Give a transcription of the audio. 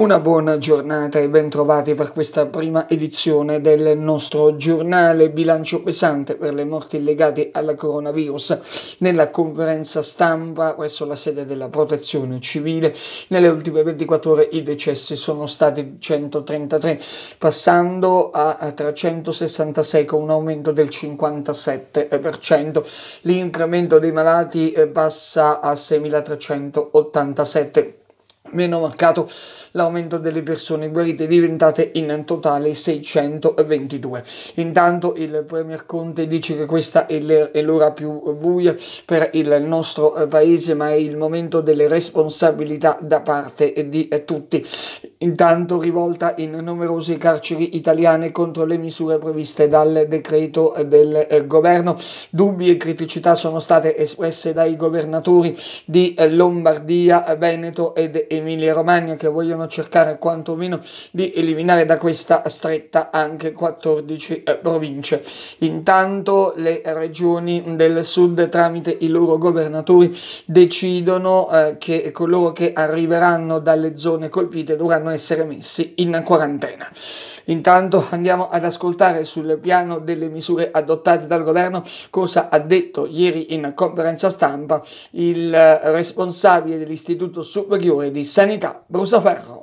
Una buona giornata e bentrovati per questa prima edizione del nostro giornale bilancio pesante per le morti legate al coronavirus. Nella conferenza stampa presso la sede della protezione civile nelle ultime 24 ore i decessi sono stati 133 passando a 366 con un aumento del 57%. L'incremento dei malati eh, passa a 6.387 meno marcato l'aumento delle persone guarite diventate in totale 622. Intanto il Premier Conte dice che questa è l'ora più buia per il nostro eh, paese ma è il momento delle responsabilità da parte di eh, tutti intanto rivolta in numerose carceri italiane contro le misure previste dal decreto del eh, governo. Dubbi e criticità sono state espresse dai governatori di eh, Lombardia, Veneto ed Emilia Romagna che vogliono cercare quantomeno di eliminare da questa stretta anche 14 eh, province. Intanto le regioni del sud tramite i loro governatori decidono eh, che coloro che arriveranno dalle zone colpite dovranno devono essere messi in quarantena. Intanto andiamo ad ascoltare sul piano delle misure adottate dal governo cosa ha detto ieri in conferenza stampa il responsabile dell'Istituto Superiore di Sanità, Brusaferro.